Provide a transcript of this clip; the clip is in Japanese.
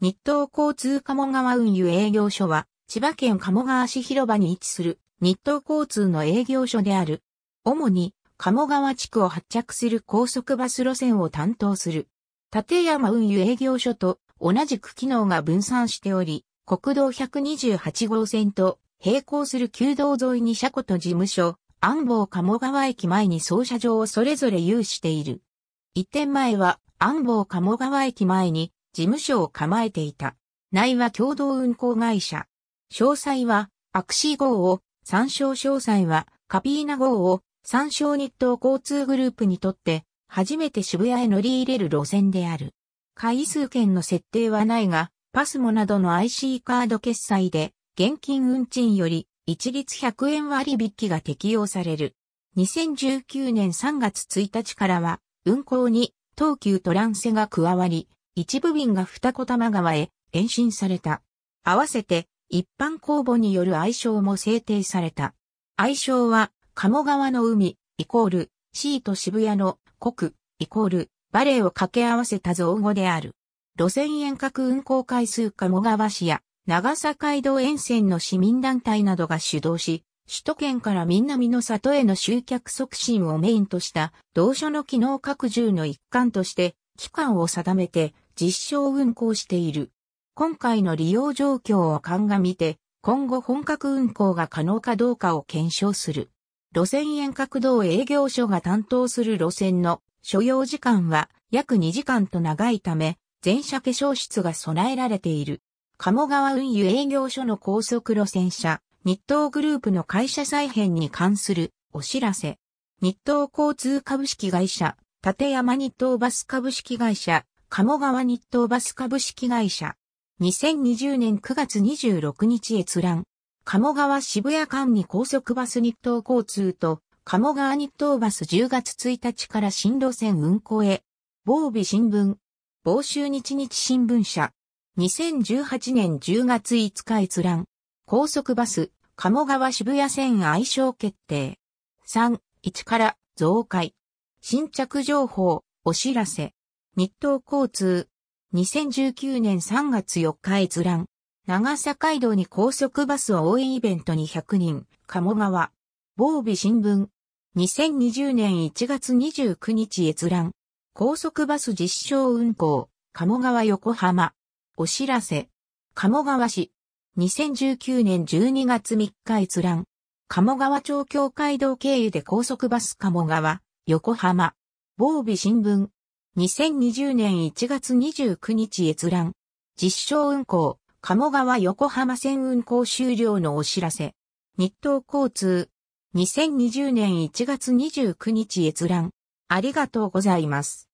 日東交通鴨川運輸営業所は、千葉県鴨川市広場に位置する日東交通の営業所である。主に鴨川地区を発着する高速バス路線を担当する。立山運輸営業所と同じく機能が分散しており、国道128号線と並行する旧道沿いに車庫と事務所、安房鴨川駅前に操車場をそれぞれ有している。移転前は安房鴨川駅前に事務所を構えていた。内は共同運行会社。詳細は、アクシー号を、参照詳細は、カピーナ号を、参照日東交通グループにとって、初めて渋谷へ乗り入れる路線である。回数券の設定はないが、パスモなどの IC カード決済で、現金運賃より、一律100円割引が適用される。2019年3月1日からは、運行に東急トランセが加わり、一部便が二子玉川へ延伸された。合わせて一般公募による愛称も制定された。愛称は、鴨川の海、イコール、ート渋谷の国、イコール、バレーを掛け合わせた造語である。路線遠隔運行回数鴨川市や、長坂街道沿線の市民団体などが主導し、首都圏から南の里への集客促進をメインとした、同所の機能拡充の一環として、期間を定めて、実証運行している。今回の利用状況を鑑みて、今後本格運行が可能かどうかを検証する。路線沿隔道営業所が担当する路線の所要時間は約2時間と長いため、全車化粧室が備えられている。鴨川運輸営業所の高速路線車、日東グループの会社再編に関するお知らせ。日東交通株式会社、立山日東バス株式会社、鴨川日東バス株式会社。2020年9月26日閲覧。鴨川渋谷間に高速バス日東交通と鴨川日東バス10月1日から新路線運行へ。防備新聞。防州日日新聞社。2018年10月5日閲覧。高速バス、鴨川渋谷線愛称決定。3、1から増改。新着情報、お知らせ。日東交通。2019年3月4日閲覧。長瀬街道に高速バス応援イベントに100人。鴨川。防備新聞。2020年1月29日閲覧。高速バス実証運行。鴨川横浜。お知らせ。鴨川市。2019年12月3日閲覧。鴨川町京街道経由で高速バス鴨川、横浜。防備新聞。2020年1月29日閲覧。実証運行、鴨川横浜線運行終了のお知らせ。日東交通。2020年1月29日閲覧。ありがとうございます。